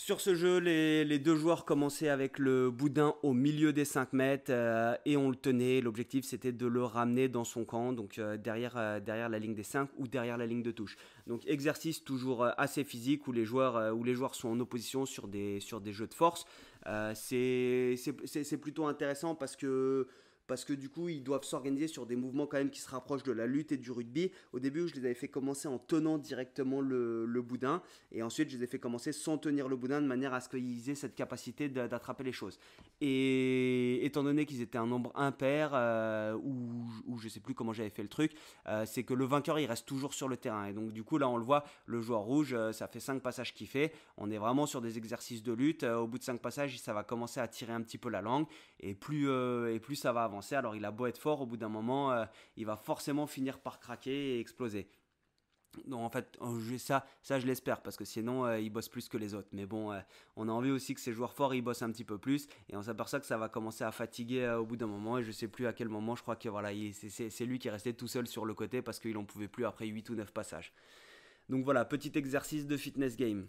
Sur ce jeu, les, deux joueurs commençaient avec le boudin au milieu des 5 mètres euh, et on le tenait. L'objectif, c'était de le ramener dans son camp, donc euh, euh, derrière, la ligne des 5 ou derrière la ligne de touche. Donc exercice toujours assez physique où les, joueurs, sont en opposition sur des jeux de force. C'est plutôt intéressant parce que parce que du coup, ils doivent s'organiser sur des mouvements quand même qui se rapprochent de la lutte et du rugby. Au début, je les avais fait commencer en tenant directement le, boudin, et ensuite, je les ai fait commencer sans tenir le boudin de manière à ce qu'ils aient cette capacité d'attraper les choses. Et étant donné qu'ils étaient un nombre impair, euh, ou, ou, je sais plus comment j'avais fait le truc, euh, c'est que le vainqueur, il reste toujours sur le terrain. Et donc, du coup, là, on le voit, le joueur rouge, euh, ça fait 5 passages qu'il fait. On est vraiment sur des exercices de lutte. Au bout de 5 passages, ça va commencer à tirer un petit peu la langue, et plus, et plus ça va avancer alors il a beau être fort, au bout d'un moment, euh, il va forcément finir par craquer et exploser. Donc en fait, euh, ça, ça je l'espère parce que sinon euh, il bosse plus que les autres. Mais bon, on a envie aussi que ces joueurs forts ils bossent un petit peu plus et on s'aperçoit que ça va commencer à fatiguer au bout d'un moment et je sais plus à quel moment. Je crois que voilà, c'est lui qui est resté tout seul sur le côté parce qu'il en pouvait plus après 8 ou 9 passages. Donc voilà, petit exercice de fitness game.